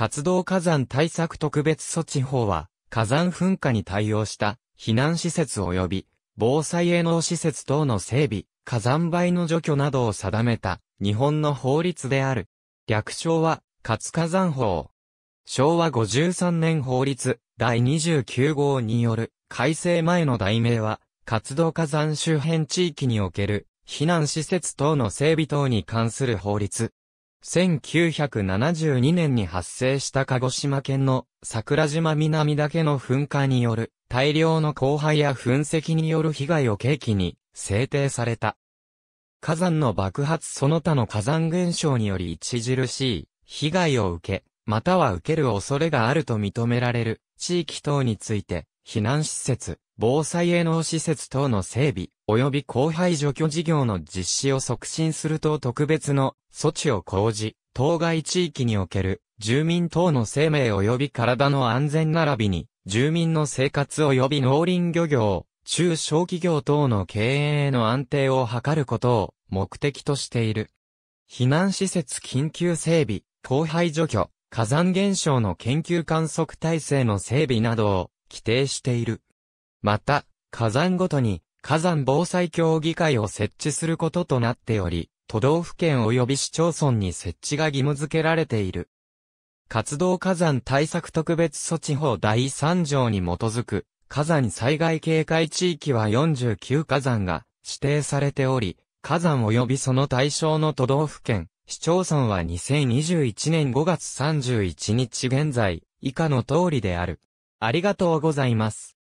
活動火山対策特別措置法は、火山噴火に対応した避難施設及び防災営農施設等の整備、火山灰の除去などを定めた日本の法律である。略称は活火山法。昭和53年法律第29号による改正前の題名は活動火山周辺地域における避難施設等の整備等に関する法律1972年に発生した鹿児島県の桜島南岳の噴火による大量の荒廃や噴石による被害を契機に制定された。火山の爆発その他の火山現象により著しい被害を受け、または受ける恐れがあると認められる地域等について避難施設、防災営農施設等の整備、及び後輩除去事業の実施を促進すると特別の措置を講じ、当該地域における住民等の生命及び体の安全並びに、住民の生活及び農林漁業、中小企業等の経営への安定を図ることを目的としている。避難施設緊急整備、後輩除去、火山現象の研究観測体制の整備などを規定している。また、火山ごとに火山防災協議会を設置することとなっており、都道府県及び市町村に設置が義務付けられている。活動火山対策特別措置法第3条に基づく火山災害警戒地域は49火山が指定されており、火山及びその対象の都道府県、市町村は2021年5月31日現在、以下の通りである。ありがとうございます。